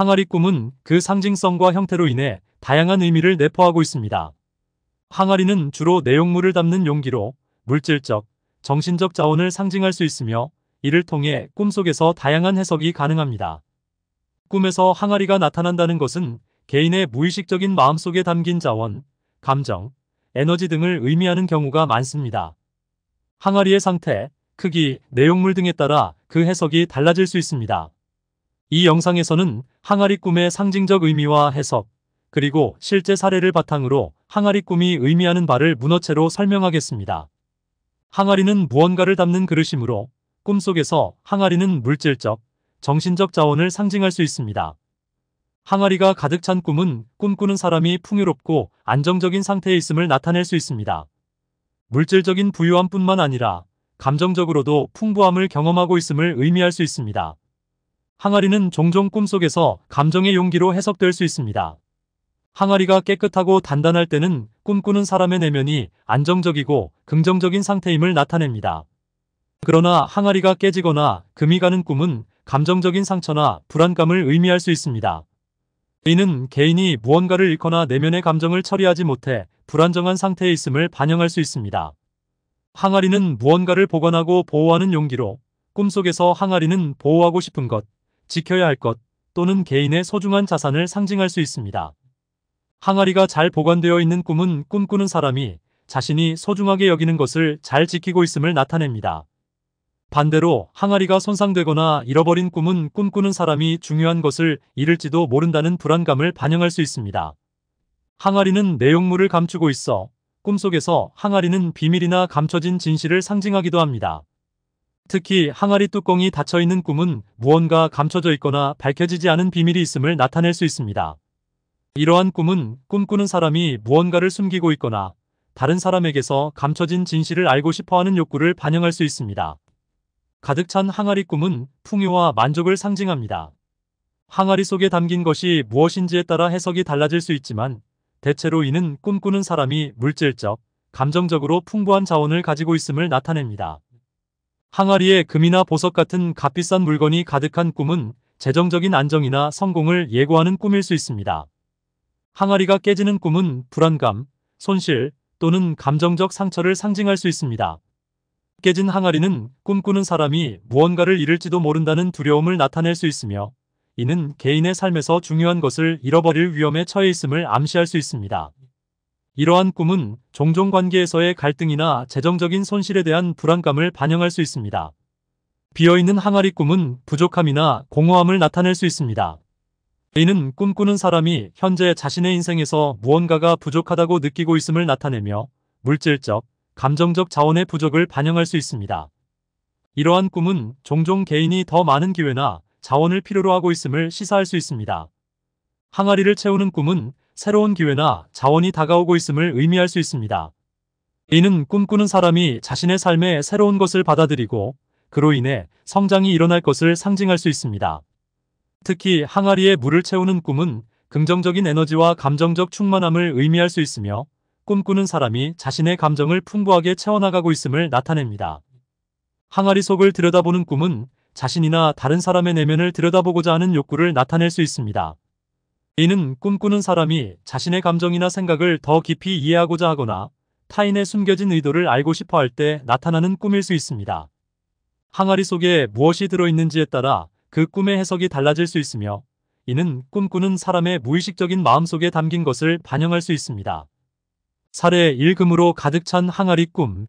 항아리 꿈은 그 상징성과 형태로 인해 다양한 의미를 내포하고 있습니다. 항아리는 주로 내용물을 담는 용기로 물질적, 정신적 자원을 상징할 수 있으며 이를 통해 꿈속에서 다양한 해석이 가능합니다. 꿈에서 항아리가 나타난다는 것은 개인의 무의식적인 마음속에 담긴 자원, 감정, 에너지 등을 의미하는 경우가 많습니다. 항아리의 상태, 크기, 내용물 등에 따라 그 해석이 달라질 수 있습니다. 이 영상에서는 항아리 꿈의 상징적 의미와 해석, 그리고 실제 사례를 바탕으로 항아리 꿈이 의미하는 바를 문어체로 설명하겠습니다. 항아리는 무언가를 담는 그릇이므로 꿈속에서 항아리는 물질적, 정신적 자원을 상징할 수 있습니다. 항아리가 가득 찬 꿈은 꿈꾸는 사람이 풍요롭고 안정적인 상태에 있음을 나타낼 수 있습니다. 물질적인 부유함뿐만 아니라 감정적으로도 풍부함을 경험하고 있음을 의미할 수 있습니다. 항아리는 종종 꿈속에서 감정의 용기로 해석될 수 있습니다. 항아리가 깨끗하고 단단할 때는 꿈꾸는 사람의 내면이 안정적이고 긍정적인 상태임을 나타냅니다. 그러나 항아리가 깨지거나 금이 가는 꿈은 감정적인 상처나 불안감을 의미할 수 있습니다. 이는 개인이 무언가를 잃거나 내면의 감정을 처리하지 못해 불안정한 상태에 있음을 반영할 수 있습니다. 항아리는 무언가를 보관하고 보호하는 용기로 꿈속에서 항아리는 보호하고 싶은 것, 지켜야 할 것 또는 개인의 소중한 자산을 상징할 수 있습니다. 항아리가 잘 보관되어 있는 꿈은 꿈꾸는 사람이 자신이 소중하게 여기는 것을 잘 지키고 있음을 나타냅니다. 반대로 항아리가 손상되거나 잃어버린 꿈은 꿈꾸는 사람이 중요한 것을 잃을지도 모른다는 불안감을 반영할 수 있습니다. 항아리는 내용물을 감추고 있어 꿈속에서 항아리는 비밀이나 감춰진 진실을 상징하기도 합니다. 특히 항아리 뚜껑이 닫혀있는 꿈은 무언가 감춰져 있거나 밝혀지지 않은 비밀이 있음을 나타낼 수 있습니다. 이러한 꿈은 꿈꾸는 사람이 무언가를 숨기고 있거나 다른 사람에게서 감춰진 진실을 알고 싶어하는 욕구를 반영할 수 있습니다. 가득 찬 항아리 꿈은 풍요와 만족을 상징합니다. 항아리 속에 담긴 것이 무엇인지에 따라 해석이 달라질 수 있지만 대체로 이는 꿈꾸는 사람이 물질적, 감정적으로 풍부한 자원을 가지고 있음을 나타냅니다. 항아리에 금이나 보석 같은 값비싼 물건이 가득한 꿈은 재정적인 안정이나 성공을 예고하는 꿈일 수 있습니다. 항아리가 깨지는 꿈은 불안감, 손실 또는 감정적 상처를 상징할 수 있습니다. 깨진 항아리는 꿈꾸는 사람이 무언가를 잃을지도 모른다는 두려움을 나타낼 수 있으며 이는 개인의 삶에서 중요한 것을 잃어버릴 위험에 처해 있음을 암시할 수 있습니다. 이러한 꿈은 종종 관계에서의 갈등이나 재정적인 손실에 대한 불안감을 반영할 수 있습니다. 비어있는 항아리 꿈은 부족함이나 공허함을 나타낼 수 있습니다. 이는 꿈꾸는 사람이 현재 자신의 인생에서 무언가가 부족하다고 느끼고 있음을 나타내며 물질적, 감정적 자원의 부족을 반영할 수 있습니다. 이러한 꿈은 종종 개인이 더 많은 기회나 자원을 필요로 하고 있음을 시사할 수 있습니다. 항아리를 채우는 꿈은 새로운 기회나 자원이 다가오고 있음을 의미할 수 있습니다. 이는 꿈꾸는 사람이 자신의 삶에 새로운 것을 받아들이고 그로 인해 성장이 일어날 것을 상징할 수 있습니다. 특히 항아리에 물을 채우는 꿈은 긍정적인 에너지와 감정적 충만함을 의미할 수 있으며 꿈꾸는 사람이 자신의 감정을 풍부하게 채워나가고 있음을 나타냅니다. 항아리 속을 들여다보는 꿈은 자신이나 다른 사람의 내면을 들여다보고자 하는 욕구를 나타낼 수 있습니다. 이는 꿈꾸는 사람이 자신의 감정이나 생각을 더 깊이 이해하고자 하거나 타인의 숨겨진 의도를 알고 싶어 할 때 나타나는 꿈일 수 있습니다. 항아리 속에 무엇이 들어있는지에 따라 그 꿈의 해석이 달라질 수 있으며 이는 꿈꾸는 사람의 무의식적인 마음속에 담긴 것을 반영할 수 있습니다. 사례 1금으로 가득 찬 항아리 꿈.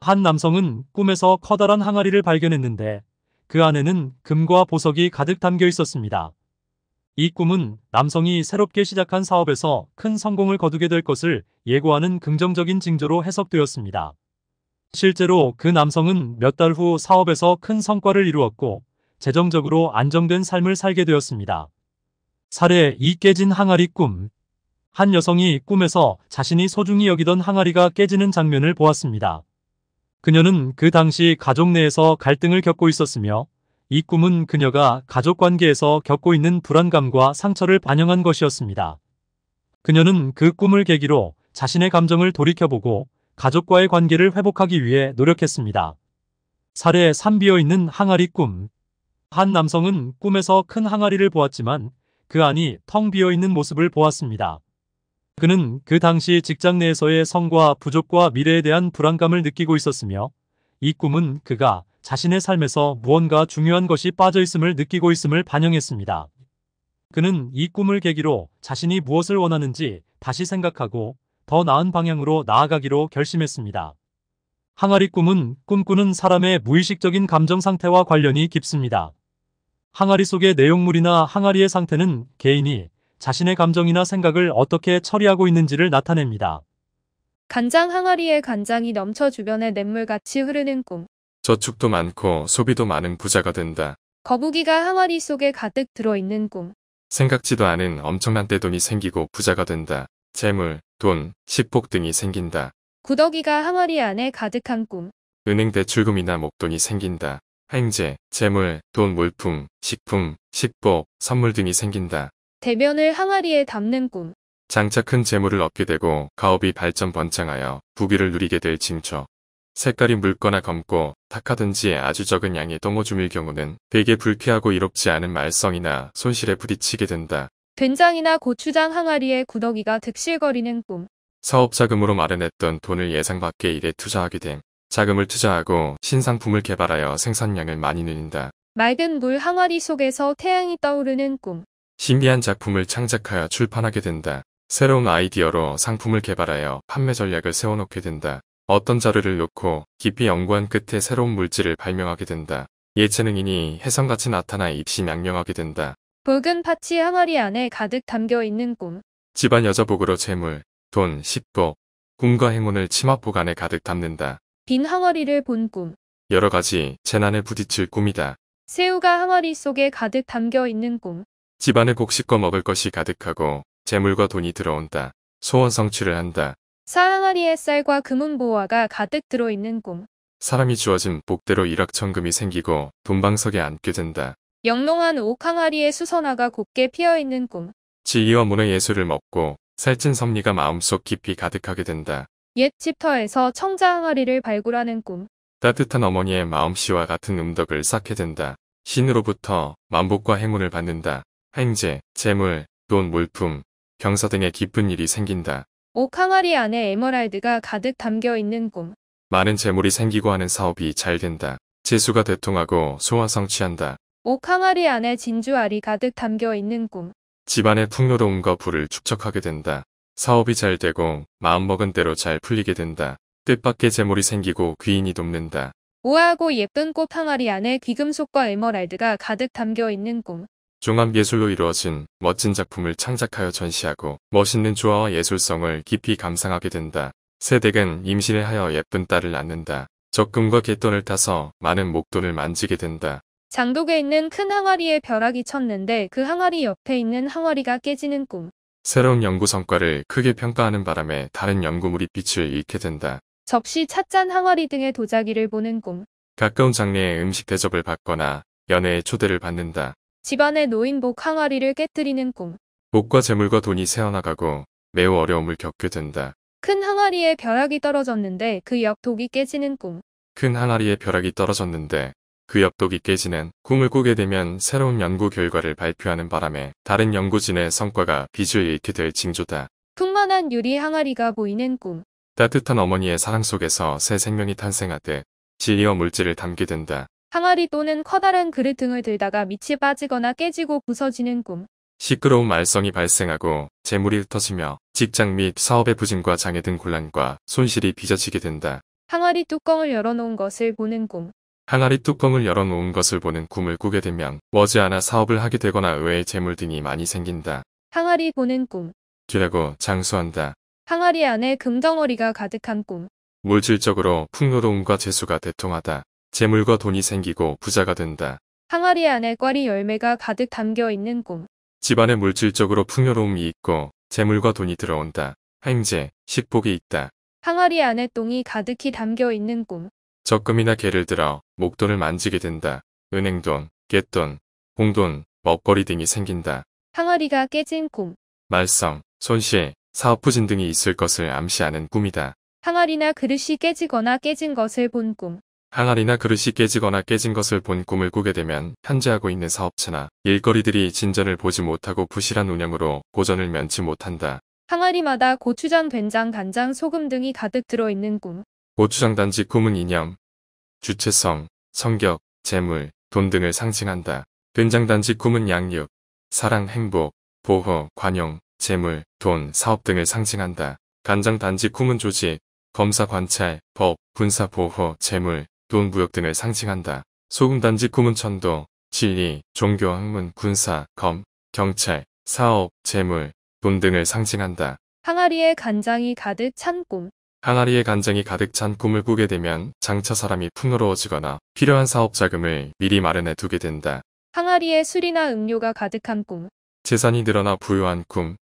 한 남성은 꿈에서 커다란 항아리를 발견했는데 그 안에는 금과 보석이 가득 담겨 있었습니다. 이 꿈은 남성이 새롭게 시작한 사업에서 큰 성공을 거두게 될 것을 예고하는 긍정적인 징조로 해석되었습니다. 실제로 그 남성은 몇 달 후 사업에서 큰 성과를 이루었고 재정적으로 안정된 삶을 살게 되었습니다. 사례 2 깨진 항아리 꿈 한 여성이 꿈에서 자신이 소중히 여기던 항아리가 깨지는 장면을 보았습니다. 그녀는 그 당시 가족 내에서 갈등을 겪고 있었으며 이 꿈은 그녀가 가족관계에서 겪고 있는 불안감과 상처를 반영한 것이었습니다. 그녀는 그 꿈을 계기로 자신의 감정을 돌이켜보고 가족과의 관계를 회복하기 위해 노력했습니다. 사례 3비어 있는 항아리 꿈. 한 남성은 꿈에서 큰 항아리를 보았지만 그 안이 텅 비어 있는 모습을 보았습니다. 그는 그 당시 직장 내에서의 성과 부족과 미래에 대한 불안감을 느끼고 있었으며 이 꿈은 그가 자신의 삶에서 무언가 중요한 것이 빠져있음을 느끼고 있음을 반영했습니다. 그는 이 꿈을 계기로 자신이 무엇을 원하는지 다시 생각하고 더 나은 방향으로 나아가기로 결심했습니다. 항아리 꿈은 꿈꾸는 사람의 무의식적인 감정 상태와 관련이 깊습니다. 항아리 속의 내용물이나 항아리의 상태는 개인이 자신의 감정이나 생각을 어떻게 처리하고 있는지를 나타냅니다. 간장 항아리에 간장이 넘쳐 주변에 냇물같이 흐르는 꿈. 저축도 많고 소비도 많은 부자가 된다. 거북이가 항아리 속에 가득 들어있는 꿈. 생각지도 않은 엄청난 떼돈이 생기고 부자가 된다. 재물, 돈, 식복 등이 생긴다. 구더기가 항아리 안에 가득한 꿈. 은행 대출금이나 목돈이 생긴다. 행제, 재물, 돈 물품, 식품, 식복, 선물 등이 생긴다. 대변을 항아리에 담는 꿈. 장차 큰 재물을 얻게 되고 가업이 발전 번창하여 부귀를 누리게 될징초 색깔이 묽거나 검고 탁하든지 아주 적은 양의 똥오줌일 경우는 되게 불쾌하고 이롭지 않은 말썽이나 손실에 부딪히게 된다. 된장이나 고추장 항아리에 구더기가 득실거리는 꿈. 사업 자금으로 마련했던 돈을 예상 밖의 일에 투자하게 된 자금을 투자하고 신상품을 개발하여 생산량을 많이 늘린다. 맑은 물 항아리 속에서 태양이 떠오르는 꿈. 신비한 작품을 창작하여 출판하게 된다. 새로운 아이디어로 상품을 개발하여 판매 전략을 세워놓게 된다. 어떤 자료를 놓고 깊이 연구한 끝에 새로운 물질을 발명하게 된다. 예체능이니 해성같이 나타나 입시 명명하게 된다. 붉은 파치 항아리 안에 가득 담겨있는 꿈. 집안 여자복으로 재물, 돈, 식복, 꿈과 행운을 치마복 안에 가득 담는다. 빈 항아리를 본 꿈. 여러 가지 재난에 부딪힐 꿈이다. 새우가 항아리 속에 가득 담겨있는 꿈. 집안에 곡식과 먹을 것이 가득하고 재물과 돈이 들어온다. 소원 성취를 한다. 사항아리의 쌀과 금은보화가 가득 들어있는 꿈. 사람이 주어진 복대로 일확천금이 생기고 돈방석에 앉게 된다. 영롱한 옥항아리의 수선화가 곱게 피어있는 꿈. 지이와 문의 예술을 먹고 살찐 섭리가 마음속 깊이 가득하게 된다. 옛 집터에서 청자항아리를 발굴하는 꿈. 따뜻한 어머니의 마음씨와 같은 음덕을 쌓게 된다. 신으로부터 만복과 행운을 받는다. 행제, 재물, 돈, 물품, 경사 등의 기쁜 일이 생긴다. 옥 항아리 안에 에머랄드가 가득 담겨 있는 꿈. 많은 재물이 생기고 하는 사업이 잘 된다. 재수가 대통하고 소화 성취한다. 옥 항아리 안에 진주알이 가득 담겨 있는 꿈. 집안의 풍요로움과 부를 축적하게 된다. 사업이 잘 되고 마음먹은 대로 잘 풀리게 된다. 뜻밖의 재물이 생기고 귀인이 돕는다. 우아하고 예쁜 꽃 항아리 안에 귀금속과 에머랄드가 가득 담겨 있는 꿈. 종합예술로 이루어진 멋진 작품을 창작하여 전시하고 멋있는 조화와 예술성을 깊이 감상하게 된다. 새댁은 임신을 하여 예쁜 딸을 낳는다. 적금과 갯돈을 타서 많은 목돈을 만지게 된다. 장독에 있는 큰 항아리에 벼락이 쳤는데 그 항아리 옆에 있는 항아리가 깨지는 꿈. 새로운 연구 성과를 크게 평가하는 바람에 다른 연구물이 빛을 잃게 된다. 접시, 찻잔, 항아리 등의 도자기를 보는 꿈. 가까운 장래에 음식 대접을 받거나 연애에 초대를 받는다. 집안의 노인복 항아리를 깨뜨리는 꿈. 복과 재물과 돈이 새어나가고 매우 어려움을 겪게 된다. 큰 항아리에 벼락이 떨어졌는데 그 엽독이 깨지는 꿈. 큰 항아리에 벼락이 떨어졌는데 그 엽독이 깨지는 꿈을 꾸게 되면 새로운 연구 결과를 발표하는 바람에 다른 연구진의 성과가 빚을 잃게 될 징조다. 풍만한 유리 항아리가 보이는 꿈. 따뜻한 어머니의 사랑 속에서 새 생명이 탄생하듯 진리어 물질을 담게 된다. 항아리 또는 커다란 그릇 등을 들다가 밑이 빠지거나 깨지고 부서지는 꿈. 시끄러운 말썽이 발생하고 재물이 흩어지며 직장 및 사업의 부진과 장애 등 곤란과 손실이 빚어지게 된다. 항아리 뚜껑을 열어놓은 것을 보는 꿈. 항아리 뚜껑을 열어놓은 것을 보는 꿈을 꾸게 되면 머지않아 사업을 하게 되거나 의외의 재물 등이 많이 생긴다. 항아리 보는 꿈. 뒤라고 장수한다. 항아리 안에 금덩어리가 가득한 꿈. 물질적으로 풍요로움과 재수가 대통하다. 재물과 돈이 생기고 부자가 된다. 항아리 안에 꽈리 열매가 가득 담겨 있는 꿈. 집안에 물질적으로 풍요로움이 있고 재물과 돈이 들어온다. 행재 식복이 있다. 항아리 안에 똥이 가득히 담겨 있는 꿈. 적금이나 개를 들어 목돈을 만지게 된다. 은행돈, 갯돈, 공돈, 먹거리 등이 생긴다. 항아리가 깨진 꿈. 말썽, 손실, 사업 부진 등이 있을 것을 암시하는 꿈이다. 항아리나 그릇이 깨지거나 깨진 것을 본 꿈. 항아리나 그릇이 깨지거나 깨진 것을 본 꿈을 꾸게 되면 현재 하고 있는 사업체나 일거리들이 진전을 보지 못하고 부실한 운영으로 고전을 면치 못한다. 항아리마다 고추장, 된장, 간장, 소금 등이 가득 들어있는 꿈. 고추장 단지 꿈은 이념, 주체성, 성격, 재물, 돈 등을 상징한다. 된장 단지 꿈은 양육, 사랑, 행복, 보호, 관용, 재물, 돈, 사업 등을 상징한다. 간장 단지 꿈은 조직, 검사 관찰, 법, 군사 보호, 재물, 돈부역 등을 상징한다. 소금 단지 구문천도, 진리, 종교, 학문, 군사, 검, 경찰, 사업, 재물, 돈 등을 상징한다. 항아리에 간장이 가득 찬 꿈. 항아리에 간장이 가득 찬 꿈을 꾸게 되면 장차 사람이 풍요로워지거나 필요한 사업 자금을 미리 마련해 두게 된다. 항아리에 술이나 음료가 가득한 꿈. 재산이 늘어나 부유한 꿈,